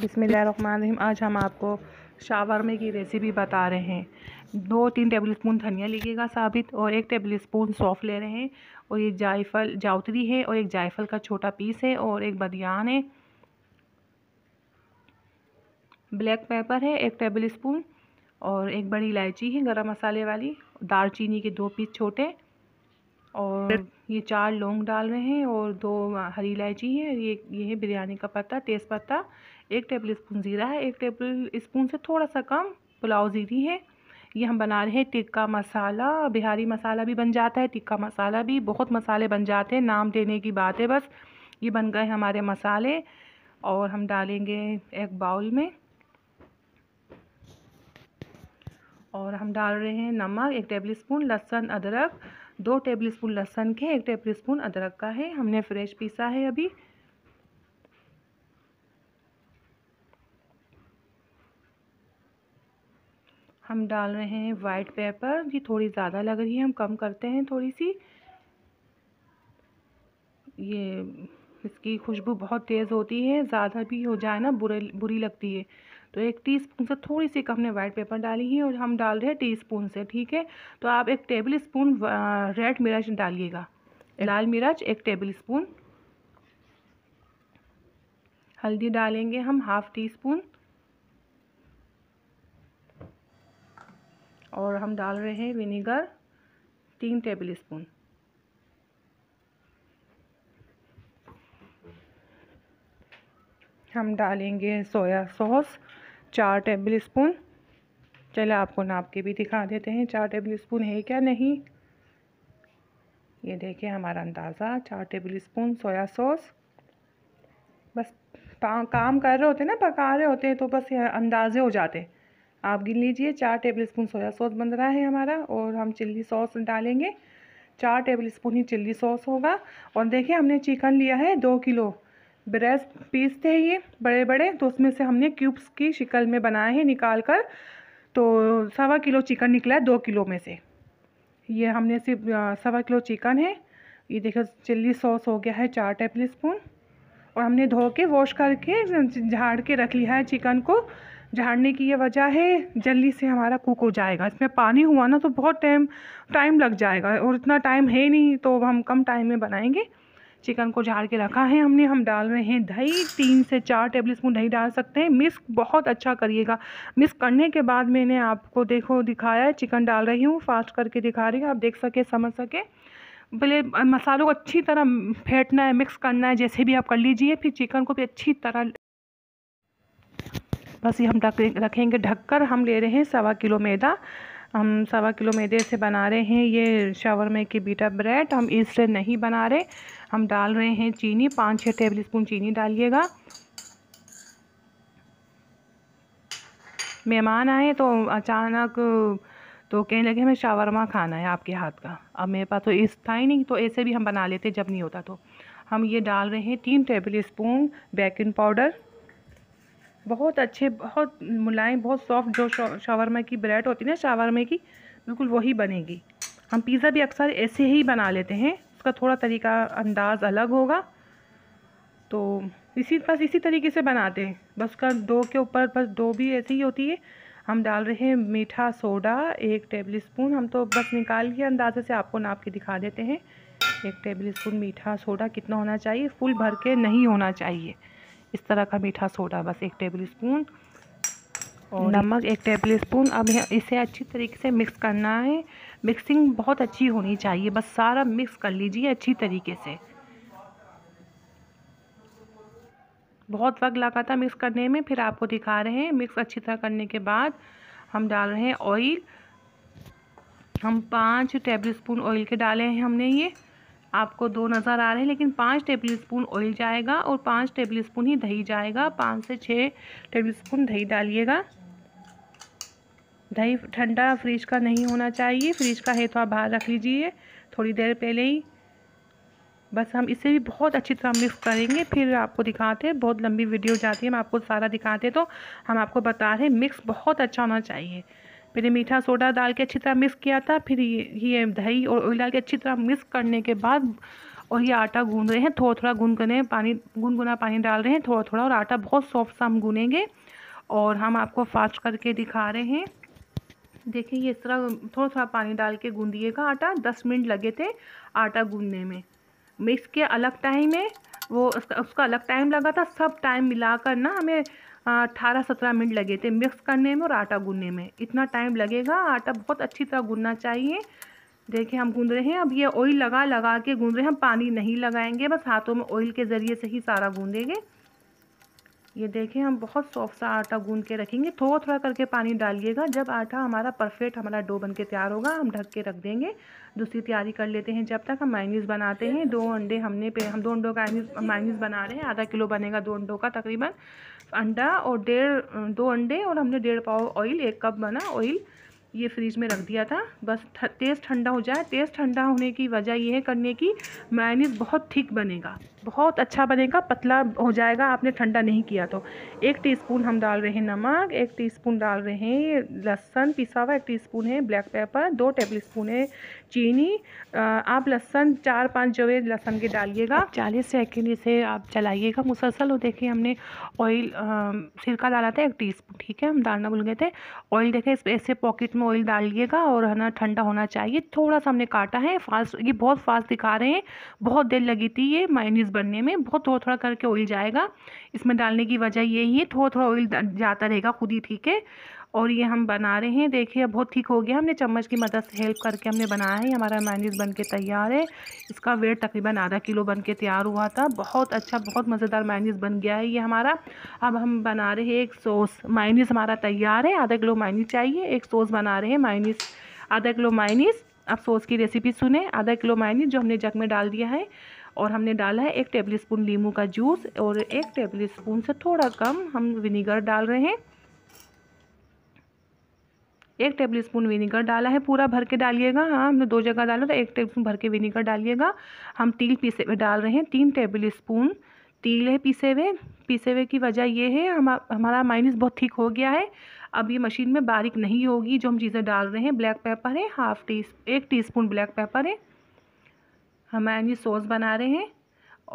बिसमीम आज हम आपको शावरमे की रेसिपी बता रहे हैं दो तीन टेबलस्पून धनिया लीजिएगा साबित और एक टेबलस्पून सौफ़ ले रहे हैं और ये जायफल जावतरी है और एक जायफल का छोटा पीस है और एक बदियान है ब्लैक पेपर है एक टेबल स्पून और एक बड़ी इलायची है गरम मसाले वाली दालचीनी के दो पीस छोटे और ये चार लौंग डाल रहे हैं और दो हरी इलायची है ये ये है बिरयानी का पत्ता तेज़ पत्ता एक टेबल स्पून ज़ीरा है एक टेबल स्पून से थोड़ा सा कम पुलाव ज़ीरी है ये हम बना रहे हैं टिक्का मसाला बिहारी मसाला भी बन जाता है टिक्का मसाला भी बहुत मसाले बन जाते हैं नाम देने की बात है बस ये बन गए हमारे मसाले और हम डालेंगे एक बाउल में और हम डाल रहे हैं नमक एक टेबल स्पून लहसुन अदरक दो टेबल स्पून लहसुन के एक टेबल स्पून अदरक का है हमने फ्रेश पीसा है अभी हम डाल रहे हैं वाइट पेपर ये थोड़ी ज़्यादा लग रही है हम कम करते हैं थोड़ी सी ये इसकी खुशबू बहुत तेज़ होती है ज़्यादा भी हो जाए ना बुरे बुरी लगती है तो एक टी स्पून से थोड़ी सी कम ने वाइट पेपर डाली है और हम डाल रहे हैं टी स्पून से ठीक है तो आप एक टेबल स्पून रेड मिर्च डालिएगा लाल मिर्च एक टेबल स्पून हल्दी डालेंगे हम हाफ़ टी स्पून और हम डाल रहे हैं विनेगर तीन टेबल स्पून हम डालेंगे सोया सॉस चार टेबल स्पून चले आपको नाप के भी दिखा देते हैं चार टेबल स्पून है क्या नहीं ये देखिए हमारा अंदाज़ा चार टेबल स्पून सोया सॉस बस काम कर रहे होते हैं ना पका रहे होते हैं तो बस ये अंदाजे हो जाते हैं आप गिन लीजिए चार टेबल स्पून सोया सॉस बन रहा है हमारा और हम चिल्ली सॉस डालेंगे चार टेबल स्पून ही चिल्ली सॉस होगा और देखिए हमने चिकन लिया है दो किलो ब्रेस्ट पीस थे ये बड़े बड़े तो उसमें से हमने क्यूब्स की शिकल में बनाए हैं निकाल कर तो सवा किलो चिकन निकला है दो किलो में से ये हमने सिर्फ सवा किलो चिकन है ये देखो चिल्ली सॉस हो गया है चार टेबल स्पून और हमने धो के वॉश करके झाड़ के रख लिया है चिकन को झाड़ने की ये वजह है जल्दी से हमारा कुक हो जाएगा इसमें पानी हुआ ना तो बहुत टाइम टाइम लग जाएगा और इतना टाइम है नहीं तो हम कम टाइम में बनाएंगे चिकन को झाड़ के रखा है हमने हम डाल रहे हैं दही तीन से चार टेबल स्पून दही डाल सकते हैं मिक्स बहुत अच्छा करिएगा मिक्स करने के बाद मैंने आपको देखो दिखाया है चिकन डाल रही हूँ फास्ट करके दिखा रही हूँ आप देख सके समझ सके पहले मसालों को अच्छी तरह फेंटना है मिक्स करना है जैसे भी आप कर लीजिए फिर चिकन को भी अच्छी तरह बस ये हम ढक रखेंगे ढककर हम ले रहे हैं सवा किलो मैदा हम सवा किलो मैदे से बना रहे हैं ये शावरमे की बीटा ब्रेड हम इससे नहीं बना रहे हम डाल रहे हैं चीनी पाँच छः टेबल स्पून चीनी डालिएगा मेहमान आए तो अचानक तो कहने लगे हमें शावरमा खाना है आपके हाथ का अब मेरे पास तो इस था ही नहीं तो ऐसे भी हम बना लेते जब नहीं होता तो हम ये डाल रहे हैं तीन टेबल स्पून बेकिंग पाउडर बहुत अच्छे बहुत मुलायम बहुत सॉफ्ट जो शावरमा की ब्रेड होती है ना शावरमा की बिल्कुल वही बनेगी हम पिज़्ज़ा भी अक्सर ऐसे ही बना लेते हैं उसका थोड़ा तरीका अंदाज़ अलग होगा तो इसी बस इसी तरीके से बनाते हैं बस उसका दो के ऊपर बस दो भी ऐसे ही होती है हम डाल रहे हैं मीठा सोडा एक टेबल स्पून हम तो बस निकाल के अंदाजे से आपको नाप के दिखा देते हैं एक टेबल स्पून मीठा सोडा कितना होना चाहिए फुल भर के नहीं होना चाहिए इस तरह का मीठा सोडा बस एक टेबल स्पून और नमक एक टेबल स्पून अब इसे अच्छी तरीके से मिक्स करना है मिक्सिंग बहुत अच्छी होनी चाहिए बस सारा मिक्स कर लीजिए अच्छी तरीके से बहुत वक्त लगा था मिक्स करने में फिर आपको दिखा रहे हैं मिक्स अच्छी तरह करने के बाद हम डाल रहे हैं ऑयल हम पाँच टेबल स्पून ऑयल के डाले हैं हमने ये आपको दो नज़र आ रहे हैं लेकिन पाँच टेबल स्पून ऑयल जाएगा और पाँच टेबल स्पून ही दही जाएगा पाँच से छः टेबल स्पून दही डालिएगा दही ठंडा फ्रिज का नहीं होना चाहिए फ्रिज का है तो आप बाहर रख लीजिए थोड़ी देर पहले ही बस हम इसे भी बहुत अच्छी तरह मिक्स करेंगे फिर आपको दिखाते हैं बहुत लंबी वीडियो जाती है हम आपको सारा दिखाते हैं तो हम आपको बता रहे हैं मिक्स बहुत अच्छा होना चाहिए मैंने मीठा सोडा डाल के अच्छी तरह मिक्स किया था फिर ये ये दही और ऑयल डाल के अच्छी तरह मिक्स करने के बाद और ये आटा गून रहे हैं थोड़ा थोड़ा गूंद कर पानी गुनगुना पानी डाल रहे हैं थोड़ा थोड़ा और आटा बहुत सॉफ्ट सा हम गुनेंगे और हम आपको फास्ट करके दिखा रहे हैं देखिए ये इस तरह थोड़ा थोड़ा पानी डाल के गूंदिएगा आटा दस मिनट लगे थे आटा गूंदने में मिक्स के अलग टाइम है वो उसका उसका अलग टाइम लगा था सब टाइम मिलाकर ना हमें अठारह सत्रह मिनट लगे थे मिक्स करने में और आटा गूनने में इतना टाइम लगेगा आटा बहुत अच्छी तरह गूनना चाहिए देखिए हम गूंद रहे हैं अब ये ऑयल लगा लगा के गूंद रहे हैं हम पानी नहीं लगाएंगे बस हाथों में ऑयल के ज़रिए से ही सारा गूंदेंगे ये देखें हम बहुत सॉफ्ट सा आटा गूंद के रखेंगे थोड़ा थोड़ा करके पानी डालिएगा जब आटा हमारा परफेक्ट हमारा डो बन के तैयार होगा हम ढक के रख देंगे दूसरी तैयारी कर लेते हैं जब तक हम माइनीस बनाते हैं दो अंडे हमने पे हम दो अंडों का माइनीस बना रहे हैं आधा किलो बनेगा दो अंडों का तकरीबन अंडा और डेढ़ दो अंडे और हमने डेढ़ पाव ऑयल एक कप बना ऑयल ये फ्रिज में रख दिया था बस तेज़ ठंडा हो जाए तेज़ ठंडा होने की वजह ये है करने की मैनीज बहुत ठीक बनेगा बहुत अच्छा बनेगा पतला हो जाएगा आपने ठंडा नहीं किया तो एक टीस्पून हम डाल रहे हैं नमक एक टीस्पून डाल रहे हैं लहसुन पिसा हुआ एक टीस्पून है ब्लैक पेपर दो टेबल स्पून है चीनी आप लहसन चार पांच जवे लहसन के डालिएगा चालीस सेकेंड इसे आप चलाइएगा मुसलसल हो देखिए हमने ऑयल सिरका डाला था एक टी ठीक है हम डालना भूल गए थे ऑयल देखें इस ऐसे पॉकेट में ऑयल डालिएगा और है ना ठंडा होना चाहिए थोड़ा सा हमने काटा है फास्ट ये बहुत फास्ट दिखा रहे हैं बहुत देर लगी थी ये माइनीस बनने में बहुत थोड़ा थोड़ा करके ऑयल जाएगा इसमें डालने की वजह यही है थोड़ा थोड़ा ऑयल जाता रहेगा खुद ही ठीक है और ये हम बना रहे हैं देखिए बहुत ठीक हो गया हमने चम्मच की मदद से हेल्प करके हमने बनाया है हमारा मैनीज बन के तैयार है इसका वेट तकरीबन आधा किलो बन के तैयार हुआ था बहुत अच्छा बहुत मज़ेदार मैनीज बन गया है ये हमारा अब हम बना रहे हैं एक सॉस मायनीस हमारा तैयार है आधा किलो मायनीस चाहिए एक सॉस बना रहे हैं मायनीस आधा किलो मायनीस अब सॉस की रेसिपी सुने आधा किलो मायनीस जो हमने जग में डाल दिया है और हमने डाला है एक टेबल स्पून नींबू का जूस और एक टेबल स्पून से थोड़ा कम हम विनीगर डाल रहे हैं एक टेबल स्पून विनीगर डाला है पूरा भर के डालिएगा हाँ हमने दो जगह डाला तो एक टेबल स्पून भर के विनीगर डालिएगा हम तिल पीसे हुए डाल रहे हैं तीन टेबल स्पून तिल है पीसे हुए पीसे हुए की वजह ये है हम हमारा माइनस बहुत ठीक हो गया है अब ये मशीन में बारीक नहीं होगी जो हम चीज़ें डाल रहे हैं ब्लैक पेपर है हाफ टी एक स्पून ब्लैक पेपर है हम ये सॉस बना रहे हैं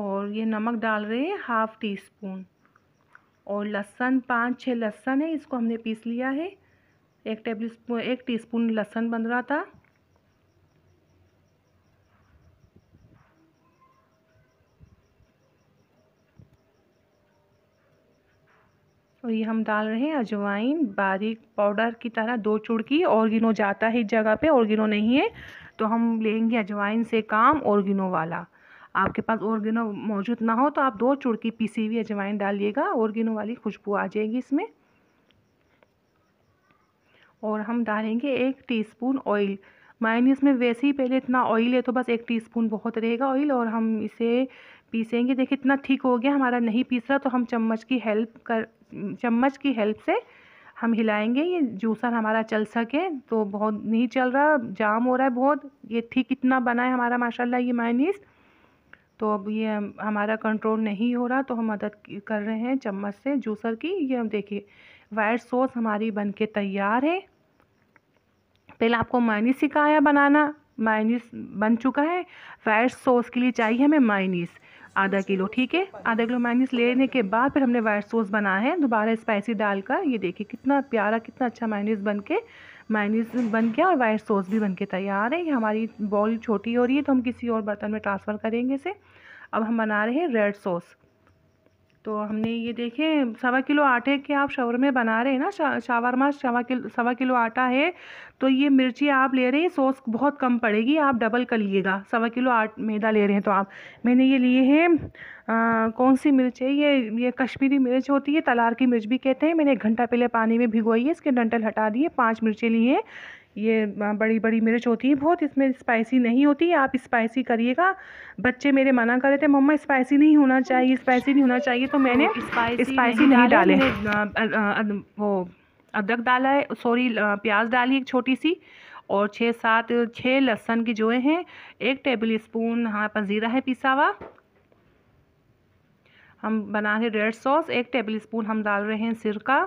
और ये नमक डाल रहे हैं हाफ टी स्पून और लहसन पाँच छः लहसन है इसको हमने पीस लिया है एक टेबल स्पून एक टी स्पून लहसुन बन रहा था और ये हम डाल रहे हैं अजवाइन बारीक पाउडर की तरह दो चुड़की और जाता है इस जगह पे और नहीं है तो हम लेंगे अजवाइन से काम और वाला आपके पास और मौजूद ना हो तो आप दो चुड़की पीसी हुई अजवाइन डालिएगा और वाली खुशबू आ जाएगी इसमें और हम डालेंगे एक टीस्पून ऑयल मायनीस में वैसे ही पहले इतना ऑयल है तो बस एक टीस्पून बहुत रहेगा ऑयल और हम इसे पीसेंगे देखिए इतना ठीक हो गया हमारा नहीं पीस रहा तो हम चम्मच की हेल्प कर चम्मच की हेल्प से हम हिलाएंगे ये जूसर हमारा चल सके तो बहुत नहीं चल रहा जाम हो रहा है बहुत ये ठीक इतना बना है हमारा माशाल्लाह ये मायनीस तो अब ये हमारा कंट्रोल नहीं हो रहा तो हम मदद कर रहे हैं चम्मच से जूसर की ये हम देखिए वाइट सॉस हमारी बन के तैयार है पहले आपको मायनीस सिखाया बनाना मायनीस बन चुका है वाइट सॉस के लिए चाहिए हमें मायनीस आधा किलो ठीक है आधा किलो मायनीस लेने के बाद फिर हमने वाइट सॉस बनाया है दोबारा स्पाइसी डालकर ये देखिए कितना प्यारा कितना अच्छा मायनीस बन के मायनीस बन गया और वाइट सॉस भी बन के तैयार है ये हमारी बॉल छोटी हो रही है तो हम किसी और बर्तन में ट्रांसफ़र करेंगे इसे अब हम बना रहे हैं रेड सॉस तो हमने ये देखे सवा किलो आटे के आप शवरमे बना रहे हैं ना शा, शावरमा सवा किलो सवा किलो आटा है तो ये मिर्ची आप ले रहे हैं सॉस बहुत कम पड़ेगी आप डबल कर लिएगा सवा किलो आट मैदा ले रहे हैं तो आप मैंने ये लिए हैं कौन सी मिर्च है ये ये कश्मीरी मिर्च होती है तलार की मिर्च भी कहते हैं मैंने एक घंटा पहले पानी में भिगोई है इसके डंटल हटा दिए पाँच मिर्चें लिए ये बड़ी बड़ी मिर्च होती है बहुत इसमें स्पाइसी नहीं होती आप स्पाइसी करिएगा बच्चे मेरे मना कर रहे थे मम्मा स्पाइसी नहीं होना चाहिए स्पाइसी नहीं होना चाहिए तो मैंने स्पाइसी, तो नहीं, डाले, वो अदरक डाला है सॉरी प्याज डाली एक छोटी सी और छः सात छः लहसन की जोए हैं एक टेबल स्पून हमारे पास ज़ीरा है पिसा हुआ हम बना रहे रेड सॉस एक टेबल स्पून हम डाल रहे हैं सिरका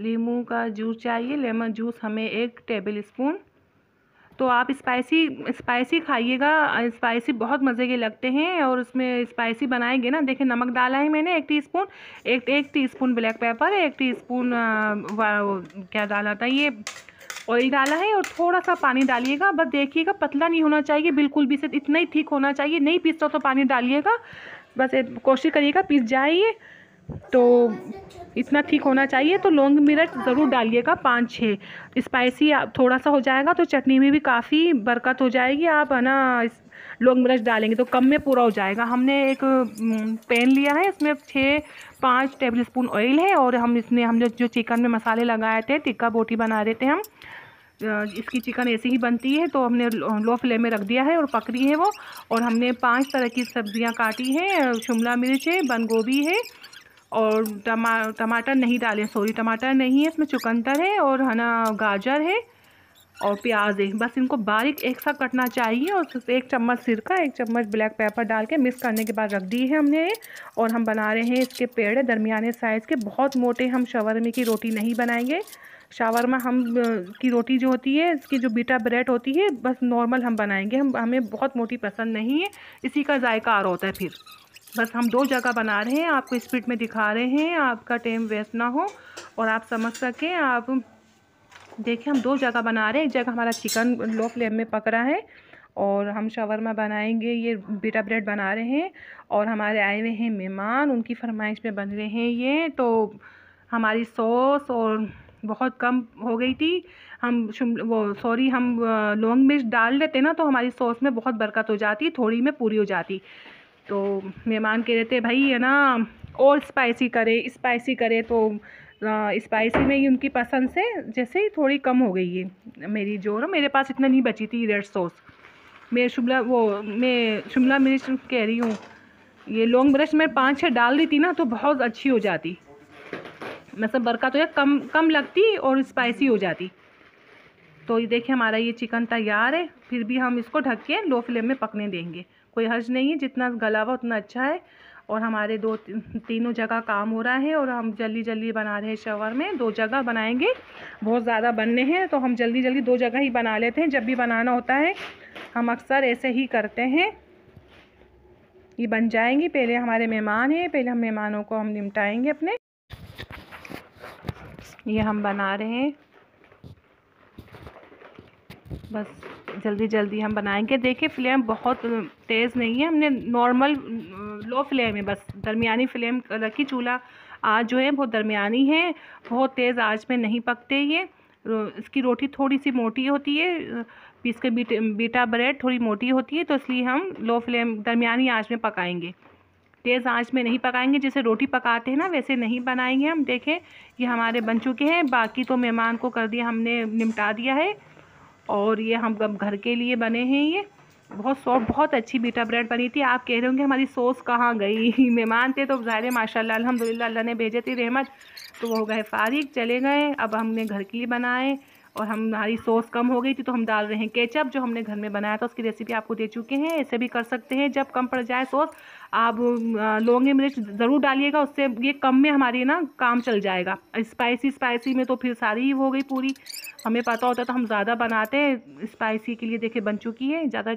लीमू का जूस चाहिए लेमन जूस हमें एक टेबल स्पून तो आप स्पाइसी स्पाइसी खाइएगा स्पाइसी बहुत मज़े के लगते हैं और उसमें स्पाइसी बनाएंगे ना देखिए नमक डाला है मैंने एक टीस्पून एक एक टीस्पून ब्लैक पेपर एक टीस्पून क्या डाला था ये ऑयल डाला है और थोड़ा सा पानी डालिएगा बस देखिएगा पतला नहीं होना चाहिए बिल्कुल भी से इतना ही ठीक होना चाहिए नहीं पीसता तो पानी डालिएगा बस कोशिश करिएगा पीस जाइए तो इतना ठीक होना चाहिए तो लौंग मिर्च ज़रूर डालिएगा पाँच छः स्पाइसी थोड़ा सा हो जाएगा तो चटनी में भी काफ़ी बरकत हो जाएगी आप है ना लौंग मिर्च डालेंगे तो कम में पूरा हो जाएगा हमने एक पैन लिया है इसमें छः पाँच टेबल स्पून ऑयल है और हम इसमें हमने जो चिकन में मसाले लगाए थे टिक्का बोटी बना रहे थे हम इसकी चिकन ऐसे ही बनती है तो हमने लो फ्लेम में रख दिया है और पकड़ी है वो और हमने पांच तरह की सब्जियां काटी हैं शिमला मिर्च है बंद गोभी है और टमा टमाटर नहीं डाले सॉरी टमाटर नहीं है इसमें चुकंदर है और है ना गाजर है और प्याज है बस इनको बारीक एक साथ कटना चाहिए और एक चम्मच सिरका एक चम्मच ब्लैक पेपर डाल के मिक्स करने के बाद रख दिए हैं हमने और हम बना रहे हैं इसके पेड़ दरमियाने साइज़ के बहुत मोटे हम शवरमे की रोटी नहीं बनाएंगे शावरमा हम की रोटी जो होती है इसकी जो बीटा ब्रेड होती है बस नॉर्मल हम बनाएंगे हम हमें बहुत मोटी पसंद नहीं है इसी का जायका और होता है फिर बस हम दो जगह बना रहे हैं आपको स्पीड में दिखा रहे हैं आपका टाइम वेस्ट ना हो और आप समझ सकें आप देखिए हम दो जगह बना रहे हैं एक जगह हमारा चिकन लो फ्लेम में पक रहा है और हम शावरमा बनाएंगे ये बीटा ब्रेड बना रहे हैं और हमारे आए हुए हैं मेहमान उनकी फरमाइश में बन रहे हैं ये तो हमारी सॉस और बहुत कम हो गई थी हम वो सॉरी हम लौंग मिर्च डाल देते ना तो हमारी सॉस में बहुत बरकत हो जाती थोड़ी में पूरी हो जाती तो मेहमान कह रहे थे भाई है ना और स्पाइसी करे स्पाइसी करे तो स्पाइसी में ही उनकी पसंद से जैसे ही थोड़ी कम हो गई है मेरी जो ना मेरे पास इतना नहीं बची थी रेड सॉस मैं शिमला वो मैं शिमला मिर्च कह रही हूँ ये लॉन्ग ब्रश मैं पाँच छः डाल दी थी ना तो बहुत अच्छी हो जाती मतलब बरका तो या कम कम लगती और स्पाइसी हो जाती तो ये देखिए हमारा ये चिकन तैयार है फिर भी हम इसको ढक के लो फ्लेम में पकने देंगे कोई हर्ज नहीं है जितना गला हुआ उतना अच्छा है और हमारे दो तीनों जगह काम हो रहा है और हम जल्दी जल्दी बना रहे हैं शवर में दो जगह बनाएंगे बहुत ज़्यादा बनने हैं तो हम जल्दी जल्दी दो जगह ही बना लेते हैं जब भी बनाना होता है हम अक्सर ऐसे ही करते हैं ये बन जाएंगी पहले हमारे मेहमान हैं पहले हम मेहमानों को हम निपटाएंगे अपने ये हम बना रहे हैं बस जल्दी जल्दी हम बनाएंगे देखिए फ्लेम बहुत तेज़ नहीं है हमने नॉर्मल लो फ्लेम है बस दरमिया फ्लेम रखी चूल्हा आज जो है बहुत दरमिया है बहुत तेज़ आँच में नहीं पकते ये इसकी रोटी थोड़ी सी मोटी होती है पीस के बीट, बीटा ब्रेड थोड़ी मोटी होती है तो इसलिए हम लो फ्लेम दरमिया आँच में पकाएंगे तेज़ आंच में नहीं पकाएंगे जैसे रोटी पकाते हैं ना वैसे नहीं बनाएंगे हम देखें ये हमारे बन चुके हैं बाकी तो मेहमान को कर दिया हमने निपटा दिया है और ये हम घर के लिए बने हैं ये बहुत सॉफ्ट बहुत अच्छी बीटा ब्रेड बनी थी आप कह रहे होंगे हमारी सॉस कहाँ गई मेहमान थे तो ज़ाहिर माशाल्लाह अल्हम्दुलिल्लाह अल्लाह ने भेजे थे रहमत तो वो हो गए फारिक चले गए अब हमने घर के लिए बनाए और हम हमारी सॉस कम हो गई थी तो हम डाल रहे हैं केचप जो हमने घर में बनाया था उसकी रेसिपी आपको दे चुके हैं ऐसे भी कर सकते हैं जब कम पड़ जाए सॉस आप लौंगे मिर्च ज़रूर डालिएगा उससे ये कम में हमारी ना काम चल जाएगा स्पाइसी स्पाइसी में तो फिर सारी ही हो गई पूरी हमें पता होता तो हम ज़्यादा बनाते हैं स्पाइसी के लिए देखे बन चुकी है ज़्यादा